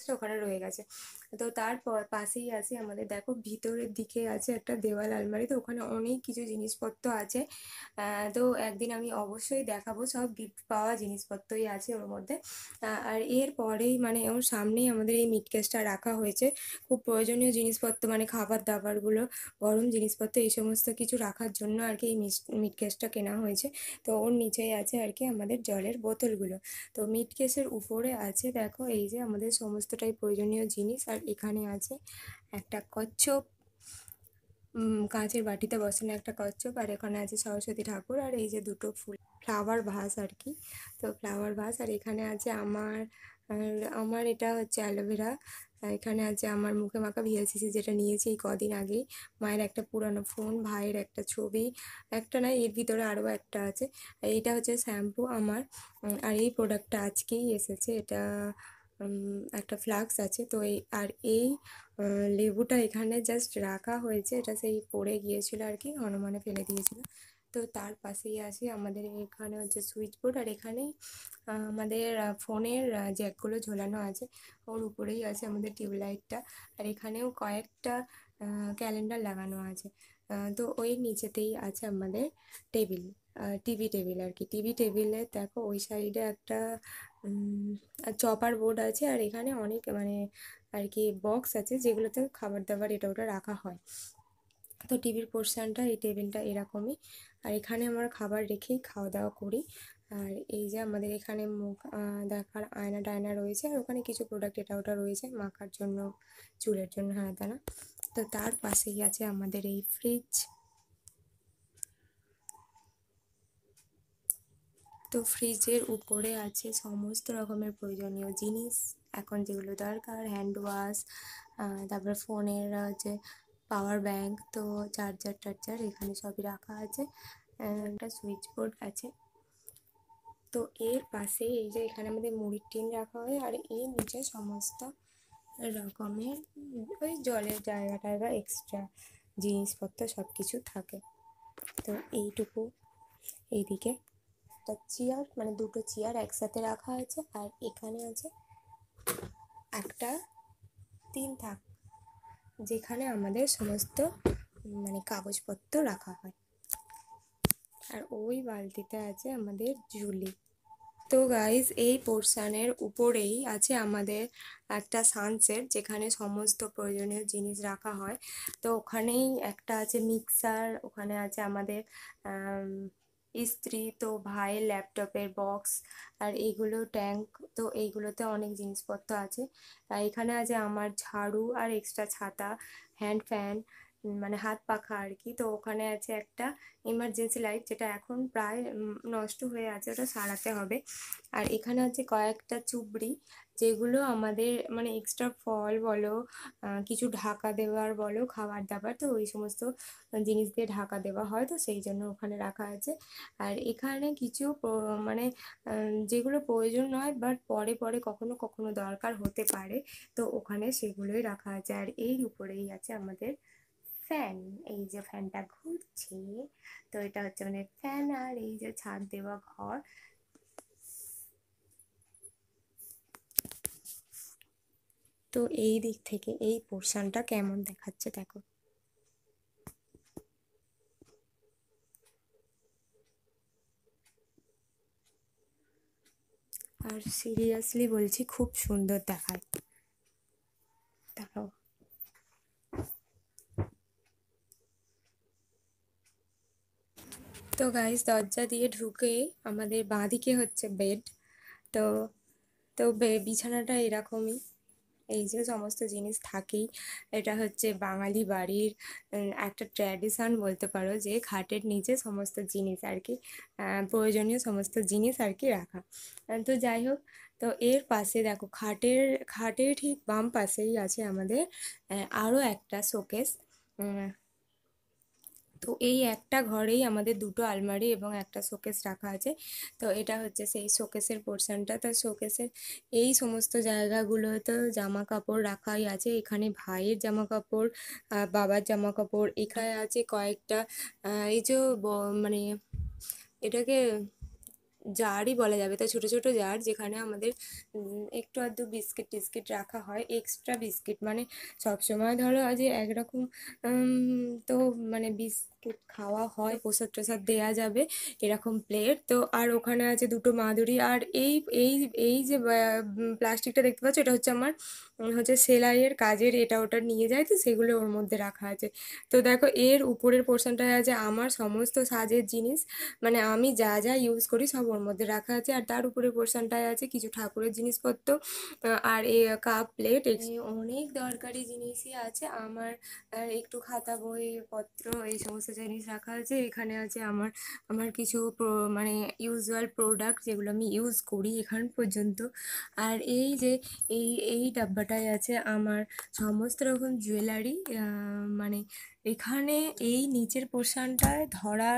টেক্সটটা ওখানে রয়ে গেছে তো তারপর পাশেই আছে আমাদের দেখো ভিতরের দিকে আছে একটা দেওয়াল আলমারি তো ওখানে অনেক কিছু জিনিসপত্র আছে তো একদিন আমি অবশ্যই দেখাবো সব গিফট পাওয়া জিনিসপত্রই আছে ওর মধ্যে আর এর পরেই মানে ওর সামনেই আমাদের এই মিটকেসটা রাখা হয়েছে খুব প্রয়োজনীয় জিনিসপত্র মানে খাবার দাবারগুলো গরম জিনিসপত্র এই সমস্ত কিছু রাখার জন্য আর কি এই মিটকেসটা কেনা হয়েছে তো ওর নিচেই আছে আর কি আমাদের জলের বোতলগুলো তো মিটকেসের উপরে আছে দেখো এই যে আমাদের সমস্ত সমস্তটাই প্রয়োজনীয় জিনিস আর এখানে আছে একটা কচ্ছপ কাঁচের বাটিতে বসানো একটা কচ্ছপ আর এখানে আছে সরস্বতী ঠাকুর আর এই যে দুটো ফুল ফ্লাওয়ার ভাস আর কি তো ফ্লাওয়ার ভাস আর এখানে আছে আমার আমার এটা হচ্ছে অ্যালোভেরা এখানে আছে আমার মুখে মাখা ভিএলসিসি যেটা নিয়েছি এই কদিন আগেই মায়ের একটা পুরানো ফোন ভাইয়ের একটা ছবি একটা না এর ভিতরে আরও একটা আছে এইটা হচ্ছে শ্যাম্পু আমার আর এই প্রোডাক্টটা আজকেই এসেছে এটা একটা ফ্লাক্স আছে তো এই আর এই লেবুটা এখানে জাস্ট রাখা হয়েছে এটা সেই পড়ে গিয়েছিল আর কি হনুমানে ফেলে দিয়েছিল তো তার পাশেই আছে আমাদের এখানে হচ্ছে সুইচ বোর্ড আর এখানেই আমাদের ফোনের জ্যাকগুলো ঝোলানো আছে ওর উপরেই আছে আমাদের টিউবলাইটটা আর এখানেও কয়েকটা ক্যালেন্ডার লাগানো আছে তো ওই নিচেতেই আছে আমাদের টেবিল টিভি টেবিল আর কি টিভি টেবিলে দেখো ওই সাইডে একটা চপার বোর্ড আছে আর এখানে অনেক মানে আর কি বক্স আছে যেগুলোতে খাবার দাবার এটা ওটা রাখা হয় তো টিভির পোর্শানটা এই টেবিলটা এরকমই আর এখানে আমরা খাবার রেখেই খাওয়া দাওয়া করি আর এই যে আমাদের এখানে মুখ দেখার আয়না টায়না রয়েছে আর ওখানে কিছু প্রোডাক্ট এটা ওটা রয়েছে মাখার জন্য চুলের জন্য হ্যাঁ দানা তো তার পাশেই আছে আমাদের এই ফ্রিজ তো ফ্রিজের উপরে আছে সমস্ত রকমের প্রয়োজনীয় জিনিস এখন যেগুলো দরকার হ্যান্ড ওয়াশ তারপরে ফোনের যে পাওয়ার ব্যাংক তো চার্জার টার্জার এখানে সবই রাখা আছে একটা সুইচ বোর্ড আছে তো এর পাশে এই যে এখানে আমাদের মুড়ির টিন রাখা হয় আর এর নিচে সমস্ত রকমের ওই জলের জায়গা টায়গা এক্সট্রা জিনিসপত্র সব কিছু থাকে তো এইটুকু এইদিকে একটা চেয়ার মানে দুটো চেয়ার একসাথে রাখা আছে আর এখানে আছে একটা তিন থাক যেখানে আমাদের সমস্ত মানে কাগজপত্র রাখা হয় আর ওই বালতিতে আছে আমাদের ঝুলি তো গাইজ এই পোর্শানের উপরেই আছে আমাদের একটা সানসেট যেখানে সমস্ত প্রয়োজনীয় জিনিস রাখা হয় তো ওখানেই একটা আছে মিক্সার ওখানে আছে আমাদের ইস্ত্রি তো ভাই ল্যাপটপের বক্স আর এগুলো ট্যাঙ্ক তো এইগুলোতে অনেক জিনিসপত্র আছে আর এখানে আছে আমার ঝাড়ু আর এক্সট্রা ছাতা হ্যান্ড ফ্যান মানে হাত পাখা আর কি তো ওখানে আছে একটা ইমার্জেন্সি লাইট যেটা এখন প্রায় নষ্ট হয়ে আছে ওটা সারাতে হবে আর এখানে আছে কয়েকটা চুবড়ি যেগুলো আমাদের মানে এক্সট্রা ফল বলো কিছু ঢাকা দেওয়ার বলো খাবার দাবার তো ওই সমস্ত জিনিস দিয়ে ঢাকা দেওয়া হয় তো সেই জন্য ওখানে রাখা আছে আর এখানে কিছু মানে যেগুলো প্রয়োজন নয় বাট পরে পরে কখনো কখনো দরকার হতে পারে তো ওখানে সেগুলোই রাখা আছে আর এর উপরেই আছে আমাদের ফ্যান এই যে ফ্যানটা ঘুরছে তো এটা হচ্ছে মানে ফ্যান আর এই যে ছাদ দেওয়া ঘর তো এই দিক থেকে এই পোর্শনটা কেমন দেখাচ্ছে দেখো আর সিরিয়াসলি বলছি খুব সুন্দর দেখায় দেখো তো গাইস দরজা দিয়ে ঢুকে আমাদের বাঁদিকে হচ্ছে বেড তো তো বিছানাটা এরকমই এই যে সমস্ত জিনিস থাকেই এটা হচ্ছে বাঙালি বাড়ির একটা ট্র্যাডিশান বলতে পারো যে খাটের নিচে সমস্ত জিনিস আর কি প্রয়োজনীয় সমস্ত জিনিস আর কি রাখা তো যাই হোক তো এর পাশে দেখো খাটের খাটের ঠিক বাম পাশেই আছে আমাদের আরও একটা শোকেস তো এই একটা ঘরেই আমাদের দুটো আলমারি এবং একটা শোকেস রাখা আছে তো এটা হচ্ছে সেই শোকেসের পোর্শনটা তো শোকেসের এই সমস্ত তো জামা কাপড় রাখাই আছে এখানে ভাইয়ের জামা কাপড় বাবার জামা কাপড় এখানে আছে কয়েকটা এই যে মানে এটাকে জারই বলা যাবে তা ছোট ছোট জার যেখানে আমাদের একটু আধটু বিস্কিট টিস্কিট রাখা হয় এক্সট্রা বিস্কিট মানে সবসময় ধরো আজ একরকম তো মানে বিস্কিট খাওয়া হয় প্রসাদ টোসাদ দেয়া যাবে এরকম প্লেট তো আর ওখানে আছে দুটো মাদুরি আর এই এই এই যে প্লাস্টিকটা দেখতে পাচ্ছ এটা হচ্ছে আমার হচ্ছে সেলাইয়ের কাজের এটা ওটা নিয়ে যায় তো সেগুলো ওর মধ্যে রাখা আছে তো দেখো এর উপরের পোর্শনটা আছে আমার সমস্ত সাজের জিনিস মানে আমি যা যা ইউজ করি সব ওর মধ্যে রাখা আছে আর তার উপরের পোর্শনটায় আছে কিছু ঠাকুরের জিনিসপত্র আর এ কাপ প্লেট অনেক দরকারি জিনিসই আছে আমার একটু খাতা বই পত্র এই সমস্ত জিনিস রাখা আছে এখানে আছে আমার আমার কিছু মানে ইউজুয়াল প্রোডাক্ট যেগুলো আমি ইউজ করি এখান পর্যন্ত আর এই যে এই এই ডাব্বাটা কাটাই আছে আমার সমস্ত রকম জুয়েলারি মানে এখানে এই নিচের পোর্শানটায় ধরা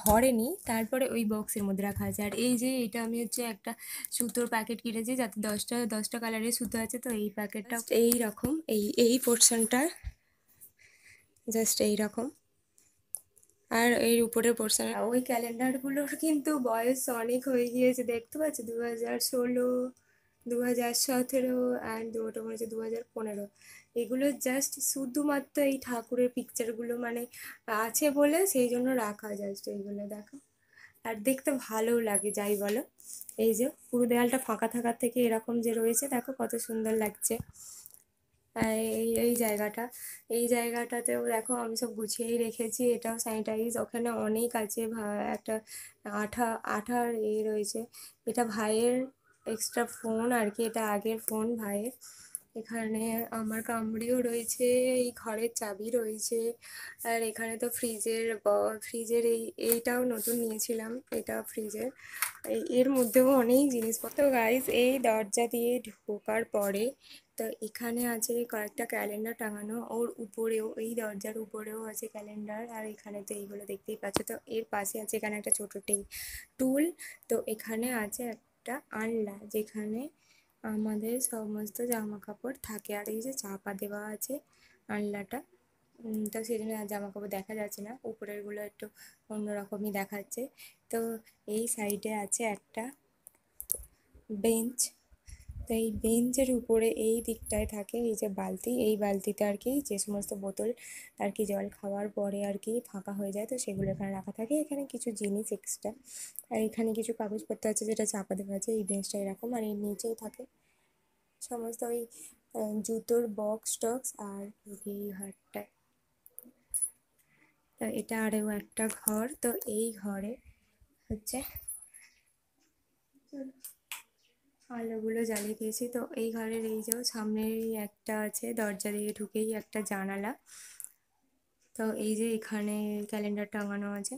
ধরেনি তারপরে ওই বক্সের মধ্যে রাখা আছে আর এই যে এটা আমি হচ্ছে একটা সুতোর প্যাকেট কিনেছি যাতে দশটা দশটা কালারের সুতো আছে তো এই প্যাকেটটা এই রকম এই এই পোর্শনটা জাস্ট এই রকম আর এর উপরে পোর্শান ওই ক্যালেন্ডারগুলোর কিন্তু বয়স অনেক হয়ে গিয়েছে দেখতে পাচ্ছি দু হাজার ষোলো দু হাজার সতেরো অ্যান্ড দুটো মনে দু হাজার পনেরো এগুলো জাস্ট শুধুমাত্র এই ঠাকুরের পিকচারগুলো মানে আছে বলে সেই জন্য রাখা জাস্ট এইগুলো দেখো আর দেখতে ভালোও লাগে যাই বলো এই যে পুরো দেয়ালটা ফাঁকা থাকার থেকে এরকম যে রয়েছে দেখো কত সুন্দর লাগছে এই এই জায়গাটা এই জায়গাটাতেও দেখো আমি সব গুছিয়েই রেখেছি এটাও স্যানিটাইজ ওখানে অনেক আছে একটা আঠা আঠার এ রয়েছে এটা ভাইয়ের এক্সট্রা ফোন আর কি এটা আগের ফোন ভাইয়ের এখানে আমার কামড়িও রয়েছে এই ঘরের চাবি রয়েছে আর এখানে তো ফ্রিজের ফ্রিজের এই এইটাও নতুন নিয়েছিলাম এটা ফ্রিজের এর মধ্যেও অনেক জিনিসপত্র গাইজ এই দরজা দিয়ে ঢোকার পরে তো এখানে আছে কয়েকটা ক্যালেন্ডার টাঙানো ওর উপরেও এই দরজার উপরেও আছে ক্যালেন্ডার আর এখানে তো এইগুলো দেখতেই পাচ্ছ তো এর পাশে আছে এখানে একটা ছোটো টুল তো এখানে আছে একটা আলনা যেখানে আমাদের সমস্ত জামা কাপড় থাকে আর এই যে চাপা দেওয়া আছে আলনাটা তো সেই জন্য জামা কাপড় দেখা যাচ্ছে না উপরেরগুলো একটু অন্যরকমই দেখাচ্ছে তো এই সাইডে আছে একটা বেঞ্চ তো এই বেঞ্চের উপরে এই দিকটায় থাকে এই যে বালতি এই বালতিতে আর কি যে সমস্ত বোতল আর কি জল খাওয়ার পরে আর কি ফাঁকা হয়ে যায় তো সেগুলো এখানে রাখা থাকে এখানে কিছু জিনিস এক্সট্রা আর এখানে কিছু কাগজপত্র আছে যেটা চাপা দেওয়া আছে এই বেঞ্চটা এরকম আর এর নিচেই থাকে সমস্ত ওই জুতোর বক্স টক্স আর ঘরটা তো এটা আরও একটা ঘর তো এই ঘরে হচ্ছে আলোগুলো জ্বালিয়ে দিয়েছি তো এই ঘরের এই যে সামনেই একটা আছে দরজা দিয়ে ঢুকেই একটা জানালা তো এই যে এখানে ক্যালেন্ডার টাঙানো আছে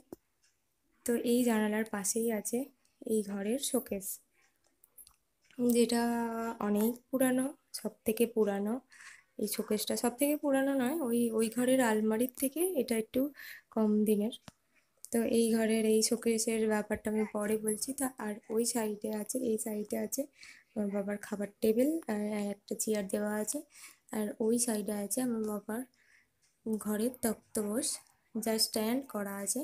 তো এই জানালার পাশেই আছে এই ঘরের শোকেস যেটা অনেক পুরানো সব থেকে পুরানো এই শোকেসটা সব থেকে পুরানো নয় ওই ওই ঘরের আলমারির থেকে এটা একটু কম দিনের তো এই ঘরের এই শোকেসের ব্যাপারটা আমি পরে বলছি তো আর ওই সাইডে আছে এই সাইডে আছে আমার বাবার খাবার টেবিল আর একটা চেয়ার দেওয়া আছে আর ওই সাইডে আছে আমার বাবার ঘরের তক্তবোষ যা স্ট্যান্ড করা আছে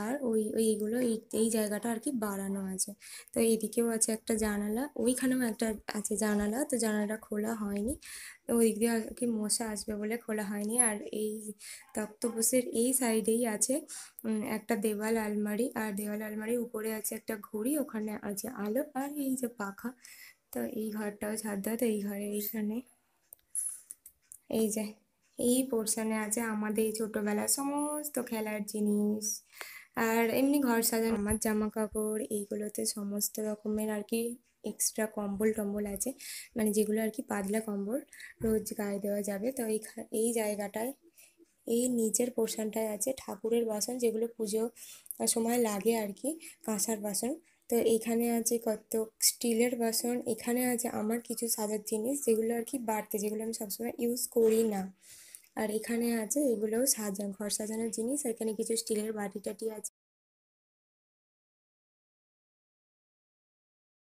আর ওই ওইগুলো এই এই জায়গাটা আর কি বাড়ানো আছে তো এইদিকেও আছে একটা জানালা ওইখানেও একটা আছে জানালা তো জানালাটা খোলা হয়নি তো ওই দিয়ে আর কি মশা আসবে বলে খোলা হয়নি আর এই তক্তপোষের এই সাইডেই আছে একটা দেওয়াল আলমারি আর দেওয়াল আলমারির উপরে আছে একটা ঘড়ি ওখানে আছে আলো আর এই যে পাখা তো এই ঘরটাও ছাদ দেওয়া তো এই ঘরে এইখানে এই যে এই পোর্শনে আছে আমাদের ছোটবেলার সমস্ত খেলার জিনিস আর এমনি ঘর সাজানো আমার জামা কাপড় এইগুলোতে সমস্ত রকমের আর কি এক্সট্রা কম্বল টম্বল আছে মানে যেগুলো আর কি পাতলা কম্বল রোজ গায়ে দেওয়া যাবে তো এই এই জায়গাটায় এই নিজের পোর্শনটায় আছে ঠাকুরের বাসন যেগুলো পুজো সময় লাগে আর কি কাঁসার বাসন তো এখানে আছে কত স্টিলের বাসন এখানে আছে আমার কিছু সাজার জিনিস যেগুলো আর কি বাড়তে যেগুলো আমি সবসময় ইউজ করি না আর এখানে আছে এগুলোও সাজান ঘর সাজানোর জিনিস এখানে কিছু স্টিলের বাটি টাটি আছে